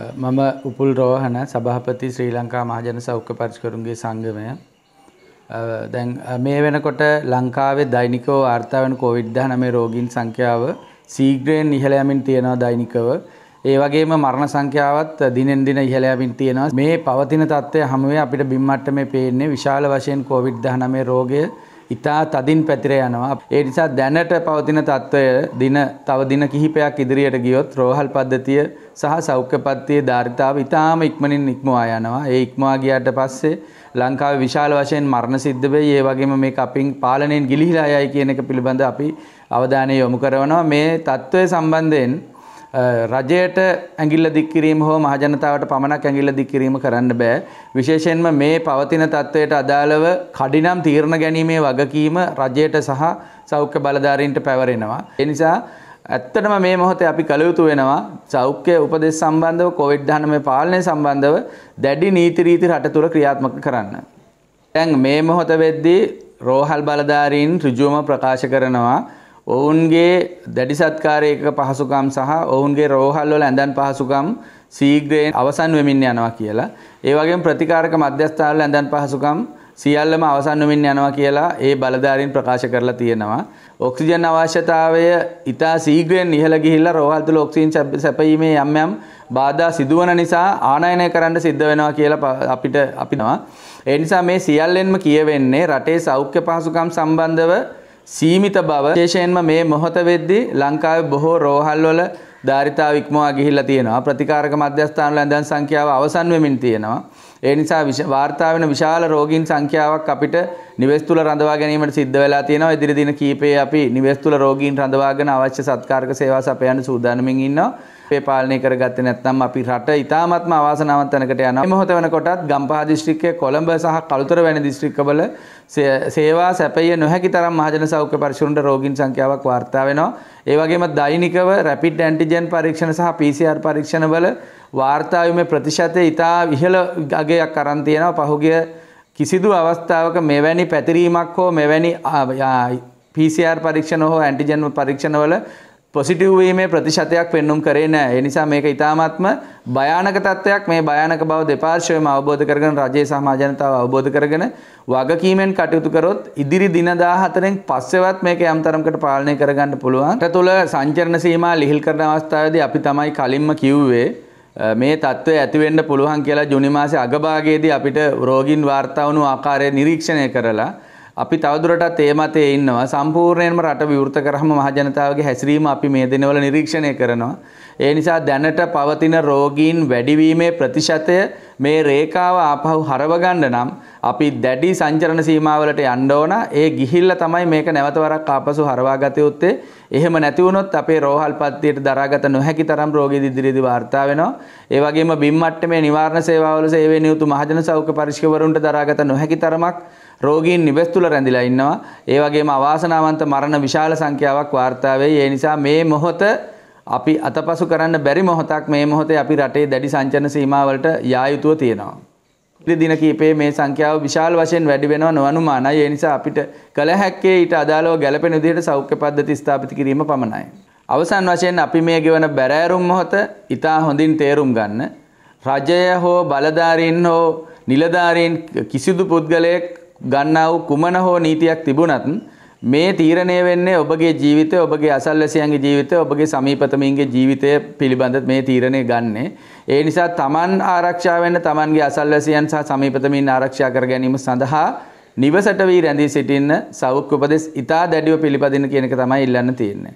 මම උපුල් රෝහණ සභාපති ශ්‍රී ලංකා මහජන සෞඛ්‍ය පරිෂ්කරුන්ගේ සංගමය. දැන් මේ වෙනකොට ලංකාවේ දෛනිකව වාර්තා වෙන COVID-19 රෝගීන් සංඛ්‍යාව සීග්‍රයෙන් ඉහළ යමින් තියෙනවා දෛනිකව. ඒ වගේම මරණ සංඛ්‍යාවත් දිනෙන් දින ඉහළ යමින් තියෙනවා. මේ පවතින තත්ත්වය හැමුවේ අපිට බිම් මට්ටමේ පේන්නේ විශාල වශයෙන් COVID-19 රෝගය ඉතා තදින් පැතිර යනවා. ඒ නිසා දැනට පවතින තත්ත්වය දින තව දින කිහිපයක් ඉදිරියට ගියොත් රෝහල් පද්ධතිය සහ සෞඛ්‍ය පද්ධතියේ ධාරිතාව ඉතාම ඉක්මනින් ඉක්මවා යනවා. ඒ ඉක්මවා ගියාට පස්සේ ලංකාවේ විශාල වශයෙන් මරණ සිද්ධ වෙයි. ඒ වගේම මේක අපින් පාලනයෙන් ගිලිහිලා යයි කියන එක පිළිබඳ අපි අවධානය යොමු කරනවා. මේ තත්ත්වය සම්බන්ධයෙන් රජයට ඇගිල්ල දික්කිරීම හෝ මහජනතාවට පමණක් ඇගිල්ල දික්කිරීම කරන්න බෑ. විශේෂයෙන්ම මේ පවතින තත්ත්වයට අදාළව කඩිනම් තීරණ ගැනීමේ වගකීම රජයට සහ සෞඛ්‍ය බලධාරීන්ට පැවරෙනවා. එනිසා ඇත්තටම මේ මොහොතේ අපි කළ යුතු වෙනවා සෞඛ්‍ය උපදෙස් සම්බන්ධව කොවිඩ් 19 පාලනය සම්බන්ධව දැඩි නීති රීති රට තුර ක්‍රියාත්මක කරන්න. දැන් මේ මොහොත වෙද්දී රෝහල් බලධාරීන් ඍජුවම ප්‍රකාශ කරනවා ඔවුන්ගේ දැඩිසත්කාරයක පහසුකම් සහ ඔවුන්ගේ රෝහල්වල ඇඳන් පහසුකම් සීග්‍රයෙන් අවසන් වෙමින් යනවා කියලා. ඒ වගේම ප්‍රතිකාරක මධ්‍යස්ථානවල ඇඳන් පහසුකම් සියල්ලම අවසන් වෙමින් යනවා කියලා ඒ බලධාරීන් ප්‍රකාශ කරලා තියෙනවා. ඔක්සිජන් අවශ්‍යතාවය ඉතා සීග්‍රයෙන් ඉහළ ගිහිල්ලා රෝහල් තුළ ඔක්සිජන් සැපයීමේ යම් යම් බාධා සිදුවන නිසා ආනයනය කරන්න සිද්ධ වෙනවා කියලා අපිට අපිනවා. ඒ නිසා මේ සියල්ලෙන්ම කියවෙන්නේ රටේ සෞඛ්‍ය පහසුකම් සම්බන්ධව සීමිත බව විශේෂයෙන්ම මේ මොහොත වෙද්දී ලංකාවේ බොහෝ රෝහල්වල ධාරිතාව ඉක්මවා ගිහිල්ලා තියෙනවා. ප්‍රතිකාරක මධ්‍යස්ථානවල ඇඳන් සංඛ්‍යාව අවසන් වෙමින් තියෙනවා. ඒ නිසා වාර්තා වෙන විශාල රෝගීන් සංඛ්‍යාවක් අපිට නිවෙස් තුල රඳවා ගැනීමට සිද්ධ වෙලා තියෙනවා. ඉදිරි දින කීපයේ අපි නිවෙස් තුල රෝගීන් රඳවාගෙන අවශ්‍ය සත්කාරක සේවා සපයන්න සූදානමින් ඉන්නවා. මේ පාලනය කරගත්තේ නැත්නම් අපි රට ඉතාමත්ම අවාසනාවන්ත තැනකට යනවා. මේ මොහොත වෙනකොටත් ගම්පහ දිස්ත්‍රික්කයේ කොළඹ සහ කළුතර වැනි දිස්ත්‍රික්කවල සේවා සැපය නොහැකි තරම් මහජන සෞඛ්‍ය පරිශුරණට රෝගීන් සංඛ්‍යාවක් වාර්තා වෙනවා. ඒ වගේම දෛනිකව රැපිඩ් ඇන්ටිජන් පරීක්ෂණ සහ PCR පරීක්ෂණවල වාර්තා වීමේ ප්‍රතිශතය ඉතා ඉහළ අගයක් අරන් තියෙනවා. පහුගිය කිසිදු අවස්ථාවක මෙවැනි පැතිරීමක් හෝ මෙවැනි PCR පරීක්ෂණ හෝ ඇන්ටිජන් පරීක්ෂණවල පොසිටවීමේ ප්‍රතිශතයක් පෙන්නුම් කරේ නෑ එනිසා මේක ඉතාමත්ම භයානක තත්ත්වයක් මේ භයානක බව දෙපාර්ශවයම අවබෝධ කරගෙන රජයේ සමාජනතාව අවබෝධ කරගෙන වගකීමෙන් කටයුතු කරොත් ඉදිරි දින 14න් පස්සෙවත් මේක යම්තරමකට පාලනය කරගන්න පුළුවන්. අර තුල සංචරණ සීමා ලිහිල් කරන අවස්ථාවේදී අපි තමයි කලින්ම කිව්වේ මේ තත්ත්වය ඇතිවෙන්න පුළුවන් කියලා ජුනි මාසේ අගභාගයේදී අපිට රෝගීන් වාර්තා වුණු ආකාරය නිරීක්ෂණය කරලා අපි තවදුරටත් ඒ මතේ ඉන්නවා සම්පූර්ණයෙන්ම රට විවෘත කරහම මහජනතාවගේ හැසිරීම අපි මේ දිනවල නිරීක්ෂණය කරනවා ඒ නිසා දැනට පවතින රෝගීන් වැඩිවීමේ ප්‍රතිශතය මේ රේඛාව ආපහු හරව ගන්න නම් අපි දැඩි සංචරණ සීමාවලට යන්න ඕන. ඒ ගිහිල්ලා තමයි මේක නැවත වරක් ආපසු හරවා ගත යුත්තේ. එහෙම නැති වුණොත් අපේ රෝහල් පත්තියට දරාගත නොහැකි තරම් රෝගී ඉදිරියේදී වාර්තා වෙනවා. ඒ වගේම බිම් මට්ටමේ නිවාරණ සේවාවල සේවය නියුතු මහජන සෞඛ්‍ය පරීක්ෂකවරුන්ට දරාගත නොහැකි තරමක් රෝගීන් නිවෙස් තුල රැඳිලා ඉන්නවා. ඒ වගේම අවාසනාවන්ත මරණ විශාල සංඛ්‍යාවක් වාර්තා වෙයි. ඒ නිසා මේ මොහොත අපි අතපසු කරන්න බැරි මොහොතක් මේ මොහොතේ අපි රටේ දැඩි සංචන සීමාවලට යා යුතුව තියෙනවා. දින කීපේ මේ සංඛ්‍යාව විශාල වශයෙන් වැඩි වෙනවා නොඅනුමානයි. ඒ නිසා අපිට කල හැක්කේ ඊට අදාළව ගැළපෙන විදිහට සෞඛ්‍ය පද්ධති ස්ථාපිත කිරීම පමණයි. අවසන් වශයෙන් අපි මේ ගෙවන බැරෑරුම් මොහොත ඊටා හොඳින් තේරුම් ගන්න. රජය හෝ බලධාරීන් හෝ නිලධාරීන් කිසිදු පුද්ගලයෙක් ගන්නා වූ කුමන හෝ නීතියක් තිබුණත් මේ තීරණය වෙන්නේ ඔබගේ ජීවිතය ඔබගේ අසල්වැසියන්ගේ ජීවිතය ඔබගේ සමීපතමින්ගේ ජීවිතය පිළිබඳ මේ තීරණය ගන්නෙ. ඒ නිසා තමන් ආරක්ෂා වෙන්න තමන්ගේ අසල්වැසියන් සහ සමීපතමින් ආරක්ෂා කර ගැනීම සඳහා නිවසට වී රැඳී සිටින්න සෞඛ්‍ය උපදෙස් ඉතා දැඩිව පිළිපදින්න කියන එක තමයි ඉල්ලන්න තියෙන්නේ.